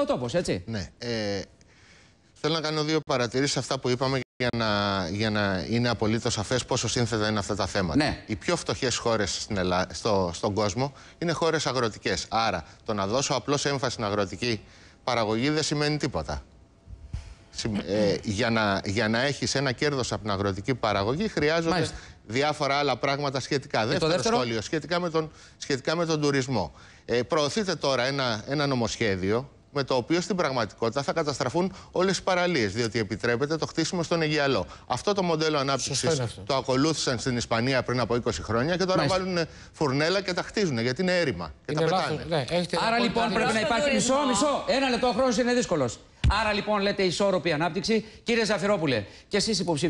ο τόπος, έτσι. Ναι. Ε, θέλω να κάνω δύο παρατηρήσεις αυτά που είπαμε για να, για να είναι απολύτως σαφές πόσο σύνθετα είναι αυτά τα θέματα. Ναι. Οι πιο φτωχές χώρες στο, στον κόσμο είναι χώρες αγροτικές. Άρα, το να δώσω απλώς έμφαση στην αγροτική παραγωγή δεν σημαίνει τίποτα. Ε, για να, για να έχεις ένα κέρδος από την αγροτική παραγωγή, χρειάζονται διάφορα άλλα πράγματα σχετικά. Ε, δεύτερο, δεύτερο σχόλιο, σχετικά με τον, σχετικά με τον τουρισμό. Ε, προωθείτε τώρα ένα, ένα νομοσχέδιο με το οποίο στην πραγματικότητα θα καταστραφούν όλες οι παραλίες, διότι επιτρέπεται το χτίσιμο στον Αιγυαλό. Αυτό το μοντέλο ανάπτυξης το ακολούθησαν στην Ισπανία πριν από 20 χρόνια και τώρα βάλουν φουρνέλα και τα χτίζουν γιατί είναι έρημα. Και τα λάθος, ναι, Άρα λοιπόν πρέπει να υπάρχει μισό, μισό. Ένα λεπτό χρόνος είναι δύσκολος. Άρα λοιπόν λέτε ισόρροπη ανάπτυξη. Κύριε Ζαφυρόπουλε, και εσείς υποψήφιοι.